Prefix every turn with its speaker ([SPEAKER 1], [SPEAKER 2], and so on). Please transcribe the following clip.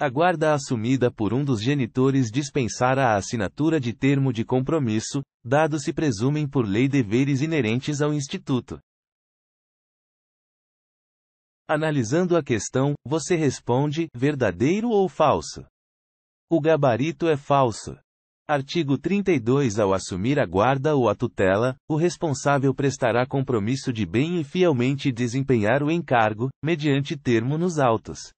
[SPEAKER 1] a guarda assumida por um dos genitores dispensará a assinatura de termo de compromisso, dados se presumem por lei deveres inerentes ao Instituto. Analisando a questão, você responde: verdadeiro ou falso? O gabarito é falso. Artigo 32 Ao assumir a guarda ou a tutela, o responsável prestará compromisso de bem e fielmente desempenhar o encargo, mediante termo nos autos.